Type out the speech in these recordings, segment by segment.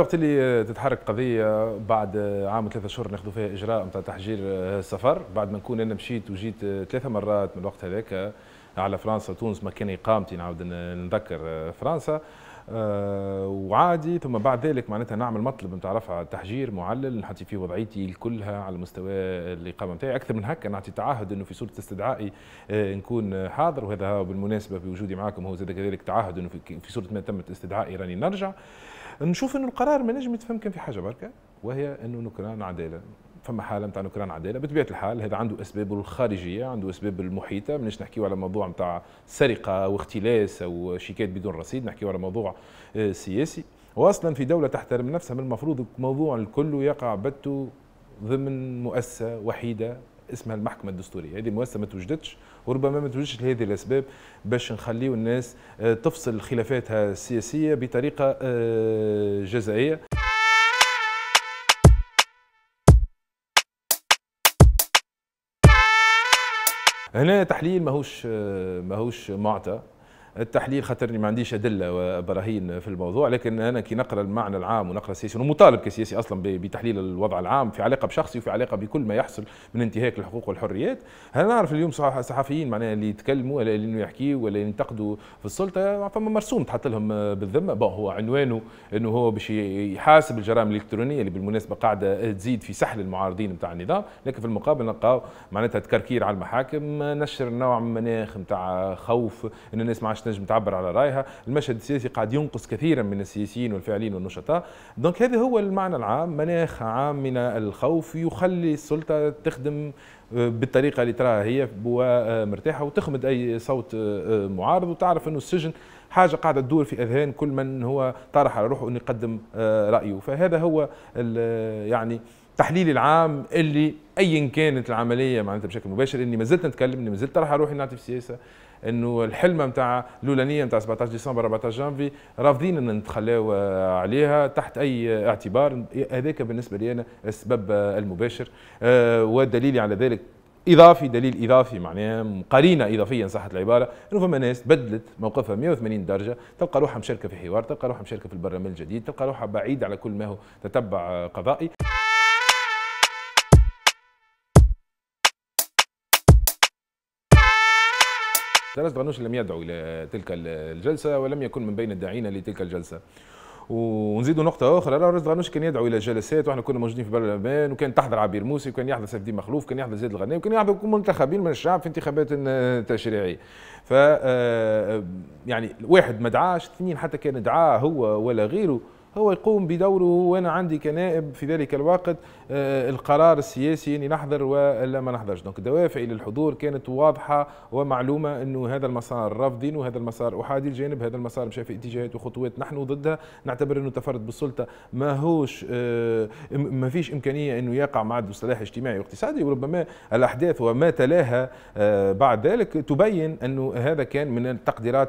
وقت اللي تتحرك قضيه بعد عام وثلاثة شهور ناخذوا فيها اجراء نتاع تحجير السفر بعد ما نكون انا مشيت وجيت ثلاثه مرات من الوقت هذاك على فرنسا تونس مكان اقامتي نعاود نذكر فرنسا آه، وعادي ثم بعد ذلك معناتها نعمل مطلب نتعرف على تحجير معلل نحط فيه وضعيتي كلها على مستوى الاقامه نتاعي اكثر من هكا نعطي تعهد انه في صوره استدعائي آه، نكون حاضر وهذا بالمناسبه بوجودي معكم هو زاد كذلك تعهد انه في صوره ما تمت استدعائي راني نرجع نشوف انه القرار ما نجم يتفهم كان في حاجه بركه وهي انه نكران عداله فما حاله نتاع نكران عداله بطبيعه الحال هذا عنده اسبابه الخارجيه عنده اسباب المحيطه مانيش نحكيو على موضوع نتاع سرقه واختلاس او شيكات بدون رصيد نحكيو على موضوع آه، سياسي واصلا في دوله تحترم نفسها من المفروض الموضوع الكل يقع بتو ضمن مؤسسه وحيده اسمها المحكمة الدستورية هذه المؤسسة ما توجدتش وربما ما توجدش لهذه الأسباب باش نخليو الناس آه، تفصل خلافاتها السياسية بطريقة آه، جزائية هنا تحليل ماهوش ماهوش معطى التحليل خاطرني ما عنديش ادله وبراهين في الموضوع لكن انا كي نقرا المعنى العام ونقرا السياسي ومطالب كسياسي اصلا بتحليل الوضع العام في علاقه بشخصي وفي علاقه بكل ما يحصل من انتهاك الحقوق والحريات انا نعرف اليوم صحفيين معناها اللي يتكلموا ولا اللي يحكيوا ولا ينتقدوا في السلطه فما مرسوم تحط لهم بالذمه بون هو عنوانه انه هو باش يحاسب الجرائم الالكترونيه اللي بالمناسبه قاعده تزيد في سحل المعارضين نتاع النظام لكن في المقابل نلقاو معناتها تكركير على المحاكم نشر نوع من مناخ نتاع خوف ان الناس ما عادش تنجم تعبر على رايها المشهد السياسي قاعد ينقص كثيرا من السياسيين والفاعلين والنشطاء دونك هذا هو المعنى العام مناخ عام من الخوف يخلي السلطه تخدم آه، بالطريقه اللي تراها هي آه، مرتاحه وتخمد اي صوت آه، معارض وتعرف انه السجن حاجه قاعده تدور في اذهان كل من هو طرح على روحه انه يقدم رايه فهذا هو يعني تحليلي العام اللي ايا كانت العمليه معناتها بشكل مباشر اني ما زلت نتكلم اني ما زلت طرح روحي نعطي في السياسه انه الحلمه نتاع الاولانيه نتاع 17 ديسمبر 14 جانفي رافضين ان نتخلاو عليها تحت اي اعتبار هذاك بالنسبه لي انا السبب المباشر آه، ودليلي على ذلك اضافي دليل اضافي معناها قرينه اضافيه ان صحت العباره انه فما ناس بدلت موقفها 180 درجه تلقى روحها مشاركه في حوار تلقى روحها مشاركه في البرلمان الجديد تلقى روحها بعيد على كل ما هو تتبع قضائي دراس دغنوش لم يدعو إلى تلك الجلسة ولم يكن من بين الداعين لتلك الجلسة ونزيدوا نقطة أخرى راهو رزق غنوش كان يدعو إلى جلسات وإحنا كنا موجودين في البرلمان وكان تحضر عبير موسي وكان يحضر سيف مخلوف وكان يحضر زيد الغناوي وكان يحضر منتخبين من الشعب في انتخابات تشريعية ف آه، آه، يعني واحد ما دعاش اثنين حتى كان دعاه هو ولا غيره هو يقوم بدوره وانا عندي كنائب في ذلك الوقت آه، القرار السياسي اني نحضر ولا ما نحضرش دونك دوافعي للحضور كانت واضحه ومعلومه انه هذا المسار رافضين وهذا المسار احادي الجانب هذا المسار مشى في اتجاهات وخطوات نحن ضدها نعتبر انه تفرد بالسلطه ماهوش آه، ما فيش امكانيه انه يقع مع صلاح اجتماعي واقتصادي وربما الاحداث وما تلاها آه، بعد ذلك تبين انه هذا كان من التقديرات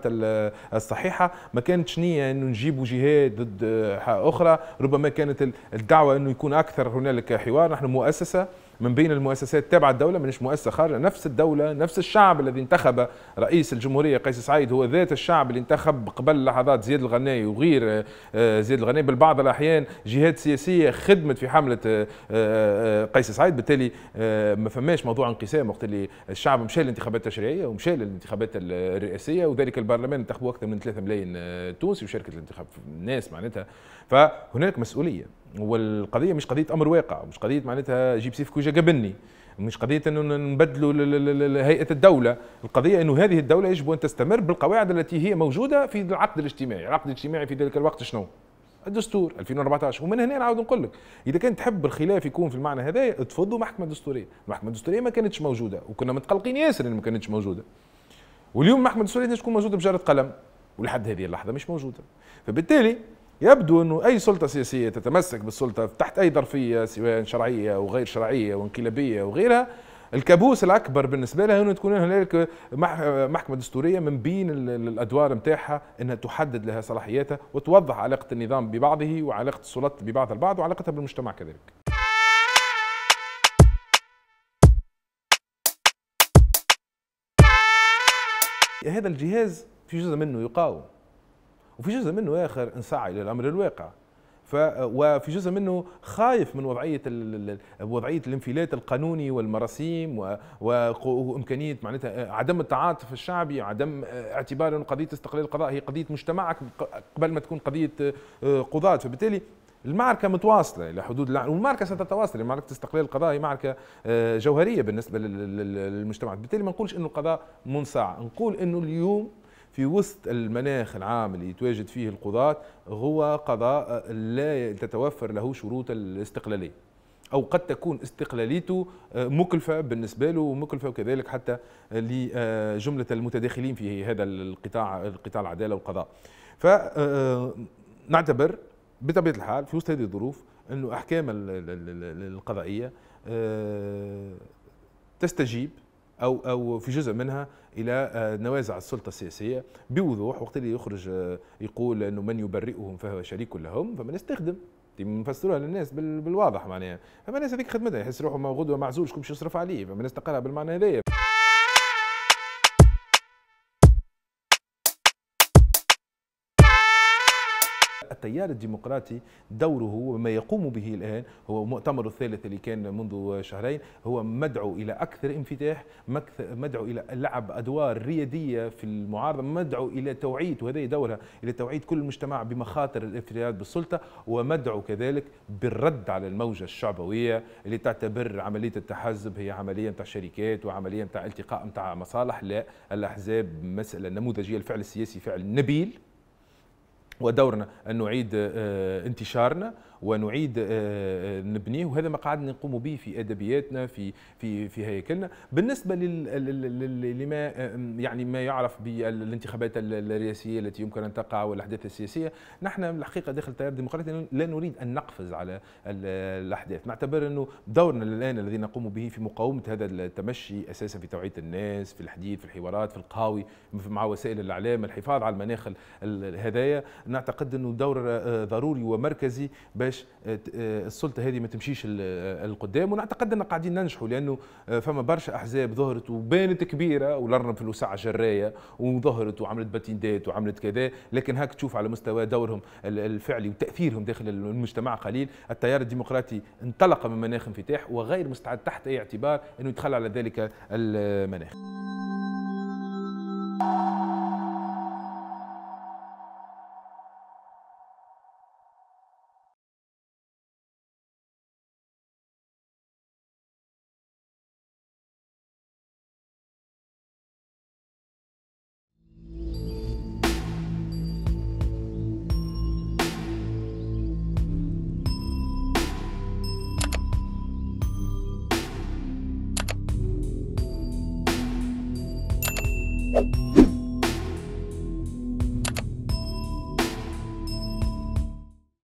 الصحيحه ما كانتش نيه انه نجيبوا جهات ضد اخرى ربما كانت الدعوه انه يكون اكثر هنالك كحوار حوار نحن مؤسسه من بين المؤسسات تابعة الدولة منش مؤسسة خارجة نفس الدولة نفس الشعب الذي انتخب رئيس الجمهورية قيس سعيد هو ذات الشعب اللي انتخب قبل لحظات زياد الغناي وغير آه، آه، زياد الغناي بالبعض الأحيان جهات سياسية خدمت في حملة آه، قيس سعيد بالتالي ما فماش موضوع انقسام وقت اللي الشعب مشى للانتخابات التشريعية ومشى للانتخابات الرئاسية وذلك البرلمان انتخبوا أكثر من 3 ملايين تونسي وشاركت الانتخاب ناس معناتها فهناك مسؤولية والقضيه مش قضيه امر واقع مش قضيه معناتها جيب سيف كوجا قبلني مش قضيه انه نبدلوا هيئه الدوله القضيه انه هذه الدوله يجب ان تستمر بالقواعد التي هي موجوده في العقد الاجتماعي العقد الاجتماعي في ذلك الوقت شنو الدستور 2014 ومن هنا نعاود نقول لك اذا كان تحب الخلاف يكون في المعنى هذا تفضوا محكمه دستوريه المحكمه الدستوريه ما كانتش موجوده وكنا متقلقين ياسر ان ما كانتش موجوده واليوم المحكمه الدستوريه تكون موجوده بجره قلم ولحد هذه اللحظه مش موجوده فبالتالي يبدو انه اي سلطه سياسيه تتمسك بالسلطه تحت اي ظرفيه سواء شرعيه او غير شرعيه وانقلابيه وغيرها الكابوس الاكبر بالنسبه لها انه تكون هنالك محكمه دستوريه من بين الادوار نتاعها انها تحدد لها صلاحياتها وتوضح علاقه النظام ببعضه وعلاقه السلطات ببعض البعض وعلاقتها بالمجتمع كذلك. هذا الجهاز في جزء منه يقاوم وفي جزء منه اخر انسعى الى الامر الواقع ف وفي جزء منه خايف من وضعيه وضعيه الانفلات القانوني والمراسيم وامكانيه معناتها آه، عدم التعاطف الشعبي عدم آه، اعتبار ان قضيه استقلال القضاء هي قضيه مجتمعك قبل ما تكون قضيه آه، قضاة فبالتالي المعركة متواصلة إلى حدود الع... والمعركة ستتواصل يعني معركة استقلال القضاء هي معركة جوهرية بالنسبة للمجتمع بالتالي ما نقولش أنه القضاء منصاع نقول أنه اليوم في وسط المناخ العام اللي يتواجد فيه القضاة هو قضاء آه، لا تتوفر له شروط الاستقلالية أو قد تكون استقلاليته آه، مكلفة بالنسبة له ومكلفة وكذلك حتى لجملة المتداخلين في هذا القطاع القطاع العدالة والقضاء فنعتبر آه، بطبيعة الحال في وسط هذه الظروف أنه أحكام القضائية تستجيب او او في جزء منها الى آه، نوازع السلطه السياسيه بوضوح وقت اللي يخرج آه، يقول انه من يبرئهم فهو شريك لهم فمن استخدم نفسروها للناس بالواضح معناها فما الناس هذيك خدمتها يحس روحه غدوه معزول شكون باش يصرف عليه فما الناس بالمعنى هذايا التيار الديمقراطي دوره وما يقوم به الآن هو مؤتمره الثالث اللي كان منذ شهرين هو مدعو إلى أكثر انفتاح مدعو إلى لعب أدوار ريادية في المعارضة مدعو إلى توعية وهذا دورها إلى توعية كل المجتمع بمخاطر الانفراد بالسلطة ومدعو كذلك بالرد على الموجة الشعبوية اللي تعتبر عملية التحزب هي عملية نتاع شركات وعملية نتاع التقاء نتاع مصالح لا الأحزاب مسألة نموذجية الفعل السياسي فعل نبيل ودورنا أن نعيد آه، انتشارنا ونعيد آه، آه، نبنيه وهذا ما قعدنا نقوم به في ادبياتنا في في في هيكلنا بالنسبه لما يعني ما يعرف بالانتخابات الرئاسيه التي يمكن ان تقع والاحداث السياسيه نحن الحقيقه داخل التيار الديمقراطي لا نريد ان نقفز على الاحداث نعتبر انه دورنا الان الذي نقوم به في مقاومه هذا التمشي اساسا في توعيه الناس في الحديث في الحوارات في القهاوي مع وسائل الاعلام الحفاظ على المناخ هذايا نعتقد انه دور آه، ضروري ومركزي باش آه، آه، السلطه هذه ما تمشيش القدام ونعتقد ان قاعدين ننجحوا لانه فما برشا احزاب ظهرت وبانت كبيره والارنب في الوسعه جرايه وظهرت وعملت باتيندات وعملت كذا لكن هاك تشوف على مستوى دورهم الفعلي وتاثيرهم داخل المجتمع قليل التيار الديمقراطي انطلق من مناخ انفتاح وغير مستعد تحت اي اعتبار انه يتخلى على ذلك المناخ